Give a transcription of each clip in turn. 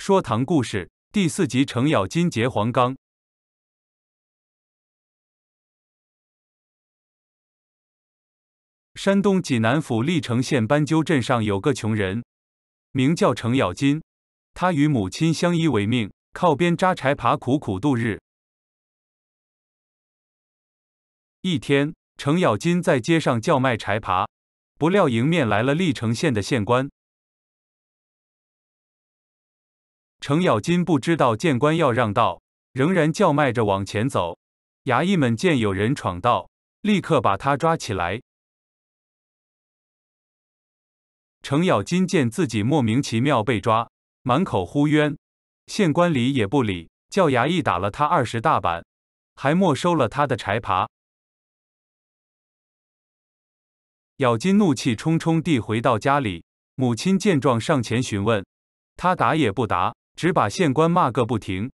说唐故事第四集：程咬金劫黄冈。山东济南府历城县斑鸠镇上有个穷人，名叫程咬金，他与母亲相依为命，靠边扎柴耙苦苦度日。一天，程咬金在街上叫卖柴耙，不料迎面来了历城县的县官。程咬金不知道谏官要让道，仍然叫卖着往前走。衙役们见有人闯道，立刻把他抓起来。程咬金见自己莫名其妙被抓，满口呼冤。县官理也不理，叫衙役打了他二十大板，还没收了他的柴耙。咬金怒气冲冲地回到家里，母亲见状上前询问，他答也不答。只把县官骂个不停。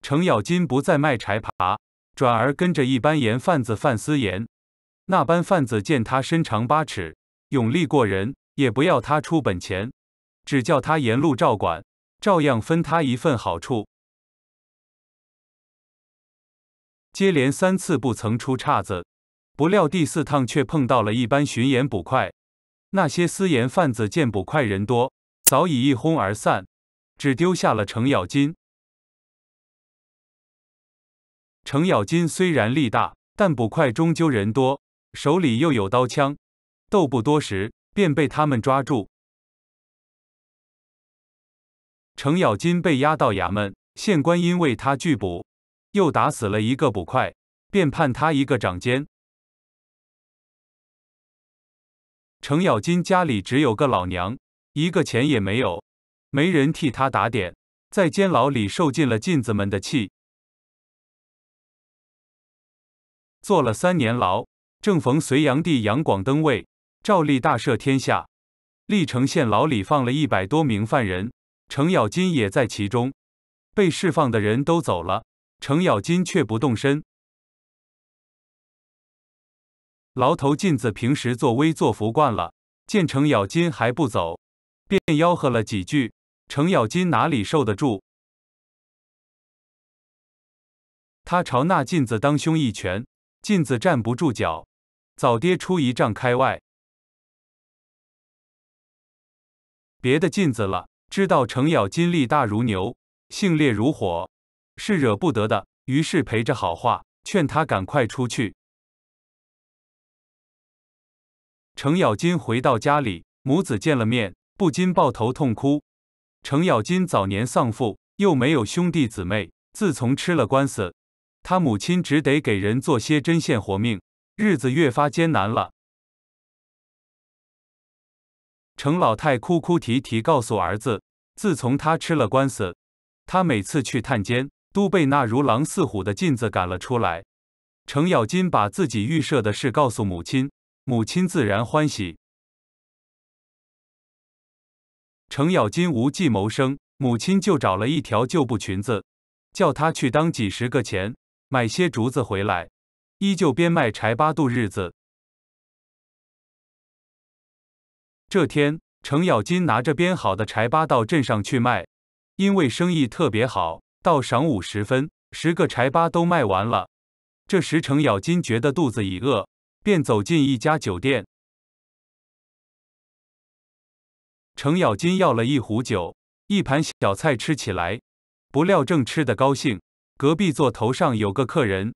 程咬金不再卖柴耙，转而跟着一班盐贩子贩私盐。那班贩子见他身长八尺，勇力过人，也不要他出本钱，只叫他沿路照管，照样分他一份好处。接连三次不曾出岔子，不料第四趟却碰到了一班巡盐捕快。那些私盐贩子见捕快人多，早已一哄而散，只丢下了程咬金。程咬金虽然力大，但捕快终究人多，手里又有刀枪，斗不多时便被他们抓住。程咬金被押到衙门，县官因为他拒捕，又打死了一个捕快，便判他一个掌监。程咬金家里只有个老娘。一个钱也没有，没人替他打点，在监牢里受尽了进子们的气，坐了三年牢。正逢隋炀帝杨广登位，照例大赦天下，历城县牢里放了一百多名犯人，程咬金也在其中。被释放的人都走了，程咬金却不动身。牢头进子平时作威作福惯了，见程咬金还不走。便吆喝了几句，程咬金哪里受得住？他朝那镜子当胸一拳，镜子站不住脚，早跌出一丈开外。别的镜子了，知道程咬金力大如牛，性烈如火，是惹不得的，于是陪着好话，劝他赶快出去。程咬金回到家里，母子见了面。不禁抱头痛哭。程咬金早年丧父，又没有兄弟姊妹。自从吃了官司，他母亲只得给人做些针线活命，日子越发艰难了。程老太哭哭啼啼告诉儿子，自从他吃了官司，他每次去探监都被那如狼似虎的镜子赶了出来。程咬金把自己预设的事告诉母亲，母亲自然欢喜。程咬金无计谋生，母亲就找了一条旧布裙子，叫他去当几十个钱买些竹子回来，依旧编卖柴巴度日子。这天，程咬金拿着编好的柴巴到镇上去卖，因为生意特别好，到晌午时分，十个柴巴都卖完了。这时，程咬金觉得肚子已饿，便走进一家酒店。程咬金要了一壶酒，一盘小菜吃起来。不料正吃得高兴，隔壁座头上有个客人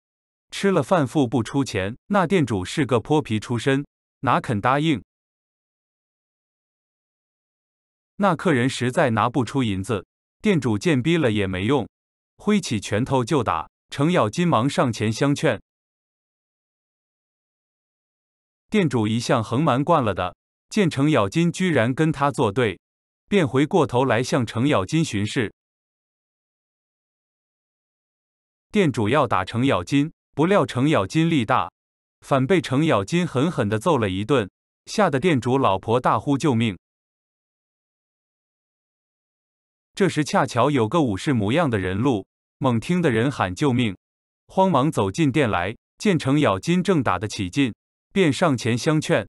吃了饭付不出钱，那店主是个泼皮出身，哪肯答应？那客人实在拿不出银子，店主见逼了也没用，挥起拳头就打。程咬金忙上前相劝，店主一向横蛮惯了的。见程咬金居然跟他作对，便回过头来向程咬金巡视。店主要打程咬金，不料程咬金力大，反被程咬金狠狠的揍了一顿，吓得店主老婆大呼救命。这时恰巧有个武士模样的人路，猛听的人喊救命，慌忙走进店来，见程咬金正打的起劲，便上前相劝。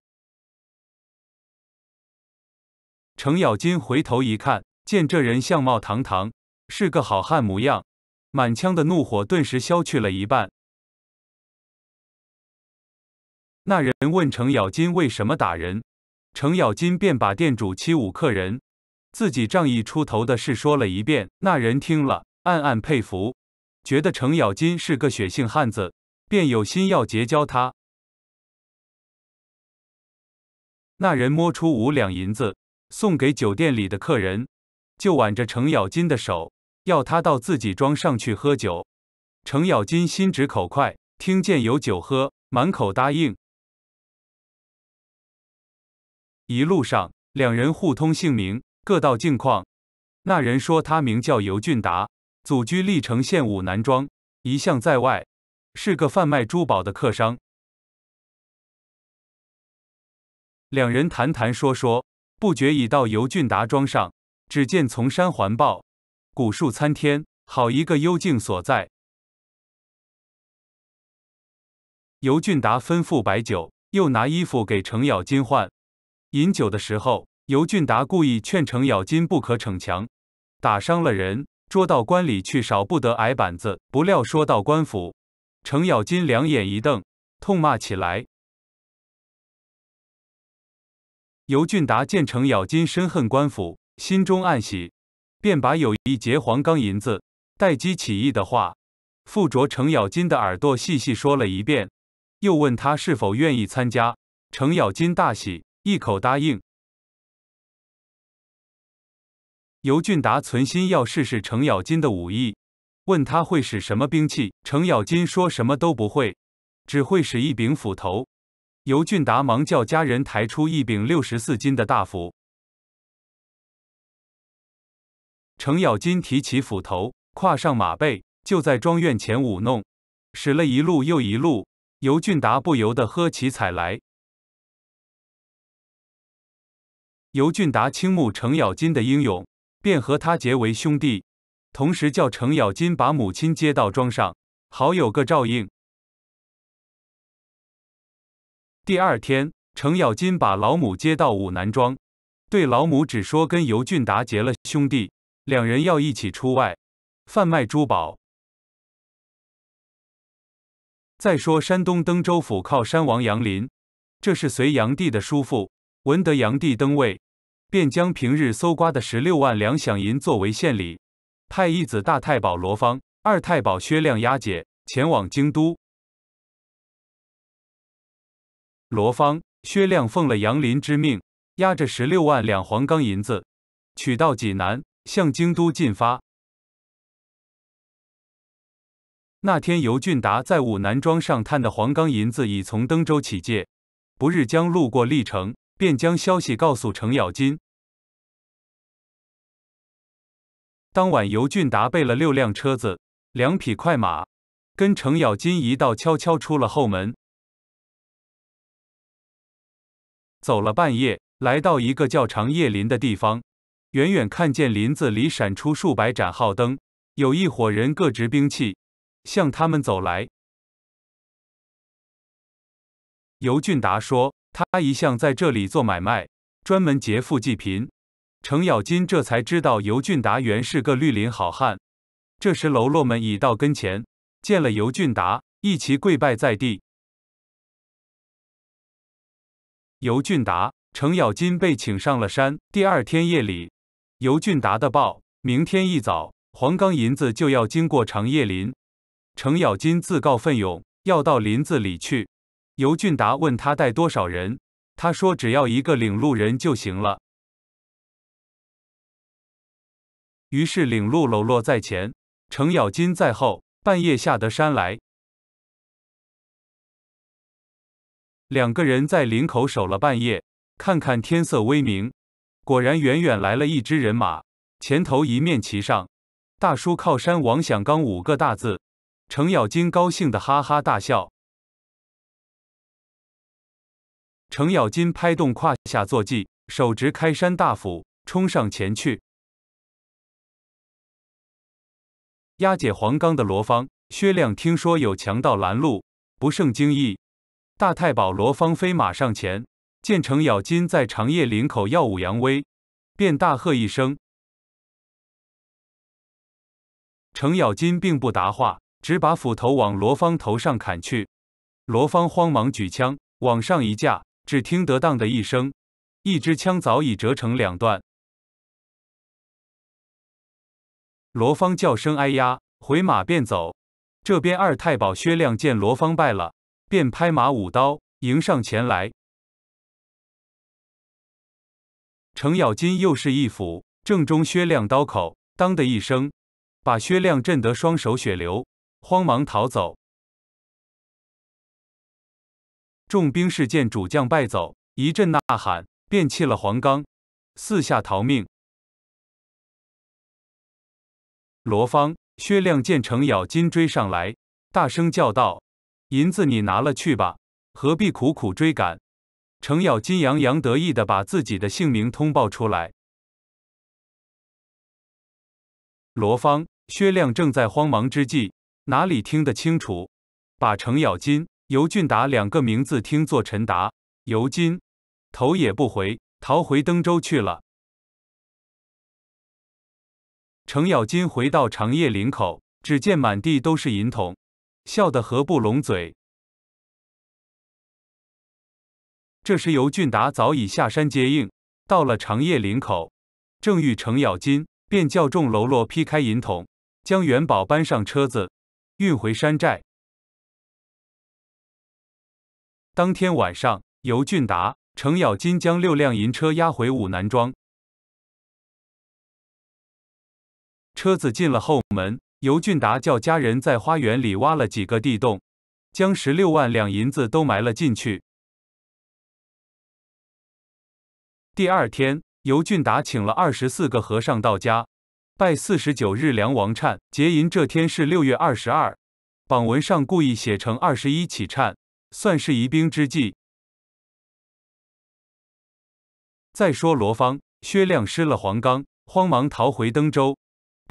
程咬金回头一看，见这人相貌堂堂，是个好汉模样，满腔的怒火顿时消去了一半。那人问程咬金为什么打人，程咬金便把店主欺侮客人，自己仗义出头的事说了一遍。那人听了，暗暗佩服，觉得程咬金是个血性汉子，便有心要结交他。那人摸出五两银子。送给酒店里的客人，就挽着程咬金的手，要他到自己庄上去喝酒。程咬金心直口快，听见有酒喝，满口答应。一路上，两人互通姓名，各道近况。那人说他名叫尤俊达，祖居历城县武南庄，一向在外，是个贩卖珠宝的客商。两人谈谈说说。不觉已到尤俊达庄上，只见丛山环抱，古树参天，好一个幽静所在。尤俊达吩咐摆酒，又拿衣服给程咬金换。饮酒的时候，尤俊达故意劝程咬金不可逞强，打伤了人，捉到官里去，少不得挨板子。不料说到官府，程咬金两眼一瞪，痛骂起来。尤俊达见程咬金深恨官府，心中暗喜，便把有意劫黄冈银子，待机起义的话，附着程咬金的耳朵细细说了一遍，又问他是否愿意参加。程咬金大喜，一口答应。尤俊达存心要试试程咬金的武艺，问他会使什么兵器。程咬金说什么都不会，只会使一柄斧头。尤俊达忙叫家人抬出一柄六十四斤的大斧，程咬金提起斧头，跨上马背，就在庄院前舞弄，使了一路又一路。尤俊达不由得喝起彩来。尤俊达倾慕程咬金的英勇，便和他结为兄弟，同时叫程咬金把母亲接到庄上，好有个照应。第二天，程咬金把老母接到武南庄，对老母只说跟尤俊达结了兄弟，两人要一起出外贩卖珠宝。再说山东登州府靠山王杨林，这是隋炀帝的叔父，闻得炀帝登位，便将平日搜刮的十六万两饷银作为献礼，派义子大太保罗芳、二太保薛亮押解前往京都。罗芳、薛亮奉了杨林之命，押着十六万两黄冈银子，取到济南，向京都进发。那天，尤俊达在武南庄上探的黄冈银子已从登州起借，不日将路过历城，便将消息告诉程咬金。当晚，尤俊达备了六辆车子、两匹快马，跟程咬金一道悄悄出了后门。走了半夜，来到一个叫长夜林的地方，远远看见林子里闪出数百盏号灯，有一伙人各执兵器，向他们走来。尤俊达说：“他一向在这里做买卖，专门劫富济贫。”程咬金这才知道尤俊达原是个绿林好汉。这时喽啰们已到跟前，见了尤俊达，一齐跪拜在地。尤俊达、程咬金被请上了山。第二天夜里，尤俊达的报：明天一早，黄冈银子就要经过长叶林。程咬金自告奋勇，要到林子里去。尤俊达问他带多少人，他说只要一个领路人就行了。于是领路喽啰在前，程咬金在后，半夜下得山来。两个人在林口守了半夜，看看天色微明，果然远远来了一支人马，前头一面旗上“大叔靠山王响刚”五个大字，程咬金高兴的哈哈大笑。程咬金拍动胯下坐骑，手执开山大斧，冲上前去。押解黄刚的罗芳、薛亮听说有强盗拦路，不胜惊异。大太保罗芳飞马上前，见程咬金在长夜岭口耀武扬威，便大喝一声。程咬金并不答话，只把斧头往罗芳头上砍去。罗芳慌忙举枪往上一架，只听得当的一声，一支枪早已折成两段。罗芳叫声“哎呀”，回马便走。这边二太保薛亮见罗芳败了。便拍马舞刀迎上前来，程咬金又是一斧，正中薛亮刀口，当的一声，把薛亮震得双手血流，慌忙逃走。众兵士见主将败走，一阵呐喊，便弃了黄冈，四下逃命。罗芳、薛亮见程咬金追上来，大声叫道。银子你拿了去吧，何必苦苦追赶？程咬金洋洋得意地把自己的姓名通报出来。罗芳、薛亮正在慌忙之际，哪里听得清楚，把程咬金、尤俊达两个名字听作陈达、尤金，头也不回逃回登州去了。程咬金回到长夜岭口，只见满地都是银桶。笑得合不拢嘴。这时，尤俊达早已下山接应，到了长叶林口，正遇程咬金，便叫众喽啰劈开银桶，将元宝搬上车子，运回山寨。当天晚上，尤俊达、程咬金将六辆银车押回武南庄，车子进了后门。尤俊达叫家人在花园里挖了几个地洞，将十六万两银子都埋了进去。第二天，尤俊达请了二十四个和尚到家，拜四十九日梁王忏结银。这天是六月二十二，榜文上故意写成二十一起忏，算是疑兵之计。再说罗芳、薛亮失了黄冈，慌忙逃回登州。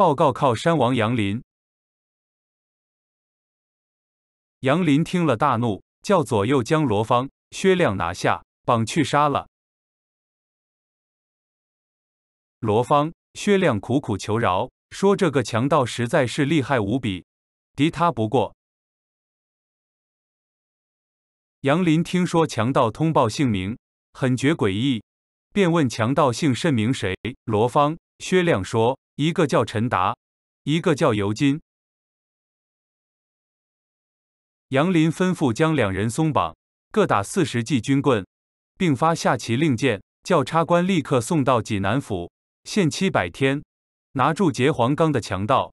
报告靠山王杨林。杨林听了大怒，叫左右将罗芳、薛亮拿下，绑去杀了。罗芳、薛亮苦苦求饶，说这个强盗实在是厉害无比，敌他不过。杨林听说强盗通报姓名，很觉诡异，便问强盗姓甚名谁。罗芳、薛亮说。一个叫陈达，一个叫尤金。杨林吩咐将两人松绑，各打四十记军棍，并发下旗令箭，叫差官立刻送到济南府，限期百天，拿住结黄冈的强盗。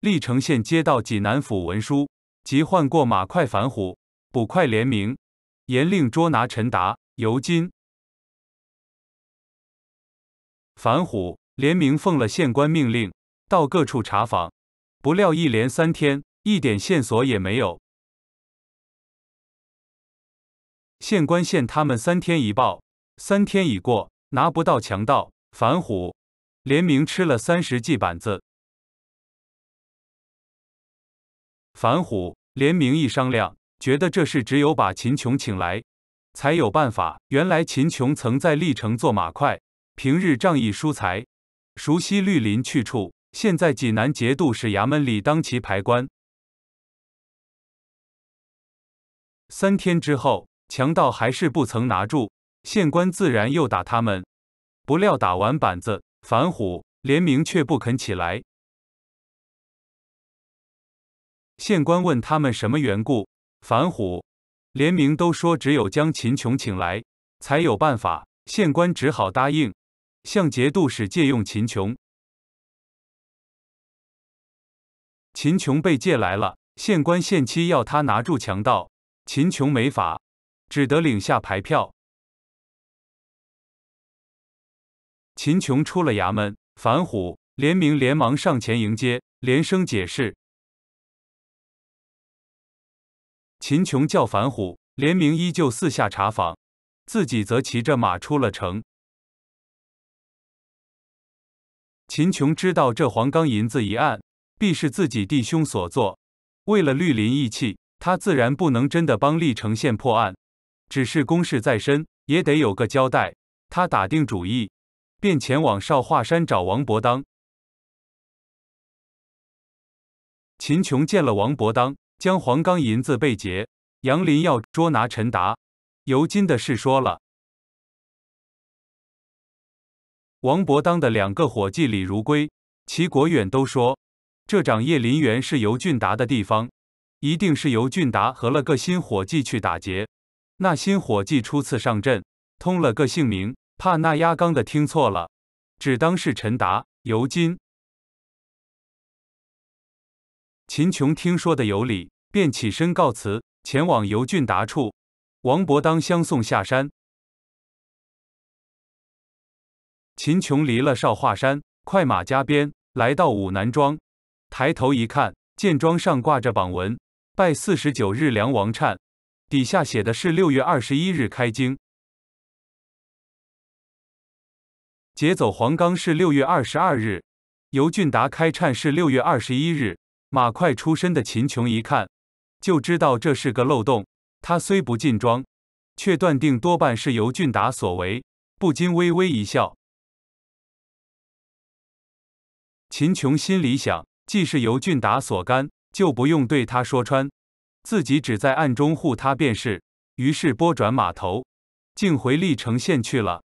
历城县接到济南府文书，即唤过马快、樊虎、捕快联名，严令捉拿陈达、尤金。樊虎联名奉了县官命令，到各处查访，不料一连三天，一点线索也没有。县官限他们三天一报，三天已过，拿不到强盗，樊虎联名吃了三十记板子。樊虎联名一商量，觉得这事只有把秦琼请来，才有办法。原来秦琼曾在历城做马快，平日仗义疏财，熟悉绿林去处。现在济南节度使衙门里当其牌官。三天之后，强盗还是不曾拿住，县官自然又打他们。不料打完板子，樊虎、连名却不肯起来。县官问他们什么缘故，樊虎、连名都说只有将秦琼请来，才有办法。县官只好答应。向节度使借用秦琼，秦琼被借来了。县官限期要他拿住强盗，秦琼没法，只得领下牌票。秦琼出了衙门，樊虎、连明连忙上前迎接，连声解释。秦琼叫樊虎、连明依旧四下查访，自己则骑着马出了城。秦琼知道这黄冈银子一案，必是自己弟兄所做。为了绿林义气，他自然不能真的帮历城县破案，只是公事在身，也得有个交代。他打定主意，便前往少华山找王伯当。秦琼见了王伯当，将黄冈银子被劫、杨林要捉拿陈达、尤金的事说了。王伯当的两个伙计李如圭、齐国远都说：“这长叶林园是尤俊达的地方，一定是尤俊达和了个新伙计去打劫。那新伙计初次上阵，通了个姓名，怕那压刚的听错了，只当是陈达、尤金。”秦琼听说的有理，便起身告辞，前往尤俊达处。王伯当相送下山。秦琼离了少华山，快马加鞭来到武南庄，抬头一看，见庄上挂着榜文：“拜四十九日梁王忏，底下写的是“六月二十一日开经，劫走黄冈是六月二十二日，尤俊达开忏是六月二十一日”。马快出身的秦琼一看，就知道这是个漏洞。他虽不进庄，却断定多半是尤俊达所为，不禁微微一笑。秦琼心里想，既是尤俊达所干，就不用对他说穿，自己只在暗中护他便是。于是拨转马头，竟回历城县去了。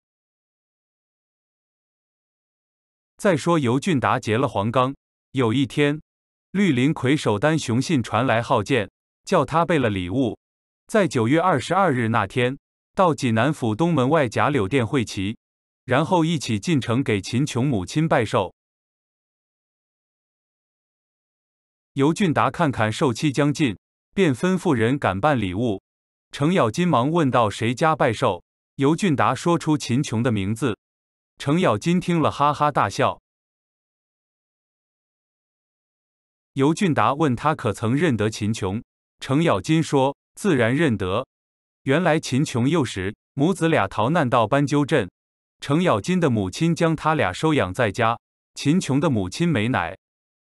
再说尤俊达结了黄冈，有一天，绿林魁首单雄信传来号箭，叫他备了礼物，在九月二十二日那天到济南府东门外贾柳店会齐，然后一起进城给秦琼母亲拜寿。尤俊达看看寿期将近，便吩咐人赶办礼物。程咬金忙问到谁家拜寿？”尤俊达说出秦琼的名字。程咬金听了哈哈大笑。尤俊达问他可曾认得秦琼？程咬金说：“自然认得。”原来秦琼幼时母子俩逃难到斑鸠镇，程咬金的母亲将他俩收养在家。秦琼的母亲没奶。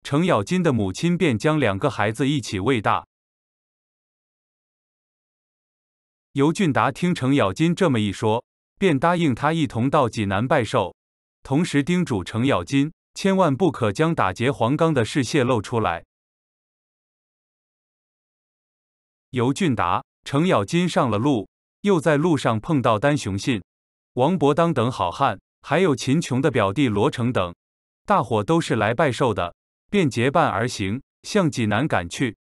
程咬金的母亲便将两个孩子一起喂大。尤俊达听程咬金这么一说，便答应他一同到济南拜寿，同时叮嘱程咬金千万不可将打劫黄冈的事泄露出来。尤俊达、程咬金上了路，又在路上碰到单雄信、王伯当等好汉，还有秦琼的表弟罗成等，大伙都是来拜寿的。便结伴而行，向济南赶去。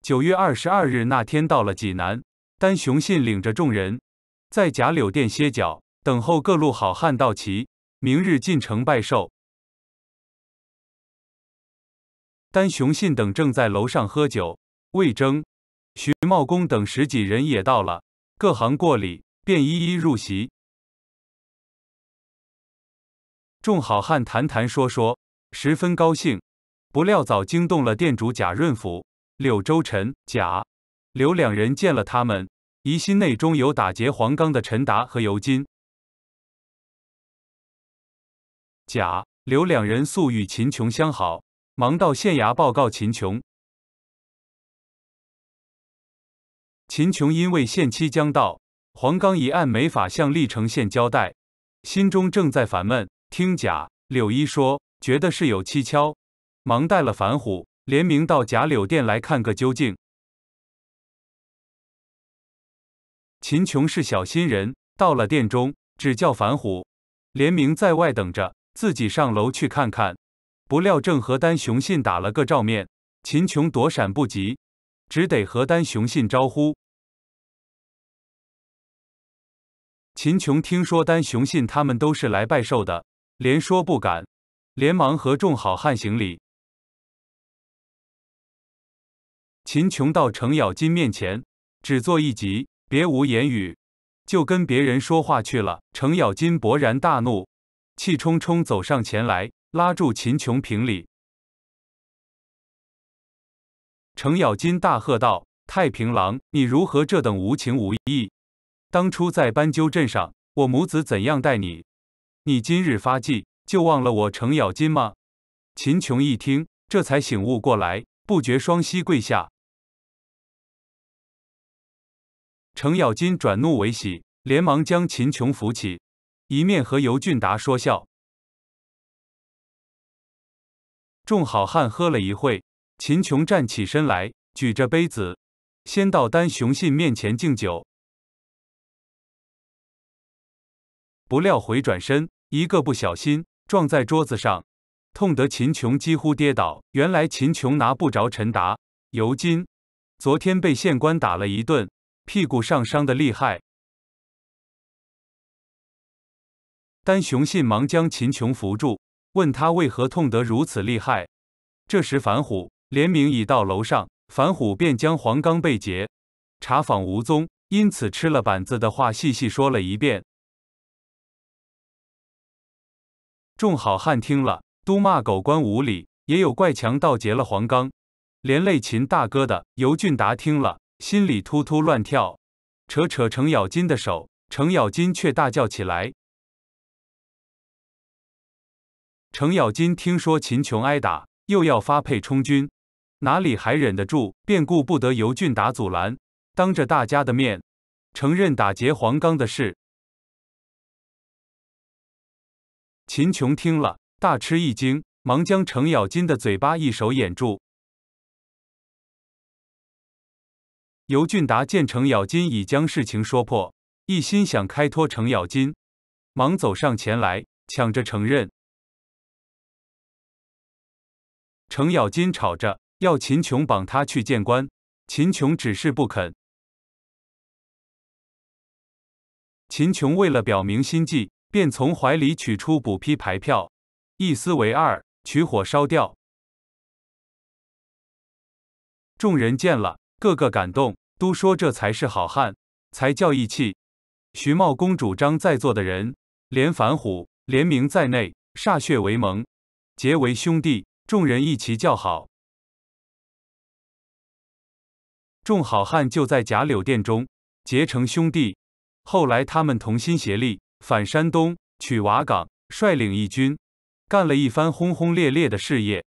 九月二十二日那天，到了济南，单雄信领着众人在贾柳店歇脚，等候各路好汉到齐。明日进城拜寿。单雄信等正在楼上喝酒，魏征、徐茂公等十几人也到了，各行过礼，便一一入席。众好汉谈谈说说，十分高兴。不料早惊动了店主贾润甫、柳州臣、贾刘两人见了他们，疑心内中有打劫黄刚的陈达和尤金。贾刘两人素与秦琼相好，忙到县衙报告秦琼。秦琼因为限期将到，黄刚一案没法向历城县交代，心中正在烦闷。听贾柳一说，觉得事有蹊跷，忙带了樊虎联名到贾柳店来看个究竟。秦琼是小心人，到了店中，只叫樊虎联名在外等着，自己上楼去看看。不料正和单雄信打了个照面，秦琼躲闪不及，只得和单雄信招呼。秦琼听说单雄信他们都是来拜寿的。连说不敢，连忙和众好汉行礼。秦琼到程咬金面前，只作一集，别无言语，就跟别人说话去了。程咬金勃然大怒，气冲冲走上前来，拉住秦琼评理。程咬金大喝道：“太平郎，你如何这等无情无义？当初在斑鸠镇上，我母子怎样待你？”你今日发迹，就忘了我程咬金吗？秦琼一听，这才醒悟过来，不觉双膝跪下。程咬金转怒为喜，连忙将秦琼扶起，一面和尤俊达说笑。众好汉喝了一会，秦琼站起身来，举着杯子，先到单雄信面前敬酒。不料回转身，一个不小心撞在桌子上，痛得秦琼几乎跌倒。原来秦琼拿不着陈达，尤金昨天被县官打了一顿，屁股上伤的厉害。单雄信忙将秦琼扶住，问他为何痛得如此厉害。这时樊虎联名已到楼上，樊虎便将黄冈被劫、查访无踪，因此吃了板子的话细细说了一遍。众好汉听了，都骂狗官无理，也有怪强盗劫了黄刚，连累秦大哥的。尤俊达听了，心里突突乱跳，扯扯程咬金的手，程咬金却大叫起来。程咬金听说秦琼挨打，又要发配充军，哪里还忍得住？便顾不得尤俊达阻拦，当着大家的面，承认打劫黄刚的事。秦琼听了，大吃一惊，忙将程咬金的嘴巴一手掩住。尤俊达见程咬金已将事情说破，一心想开脱程咬金，忙走上前来，抢着承认。程咬金吵着要秦琼绑他去见官，秦琼只是不肯。秦琼为了表明心迹。便从怀里取出补批牌票，一撕为二，取火烧掉。众人见了，个个感动，都说这才是好汉，才叫义气。徐茂公主张在座的人，连樊虎、连明在内，歃血为盟，结为兄弟。众人一齐叫好。众好汉就在假柳殿中结成兄弟。后来他们同心协力。返山东，取瓦岗，率领义军，干了一番轰轰烈烈的事业。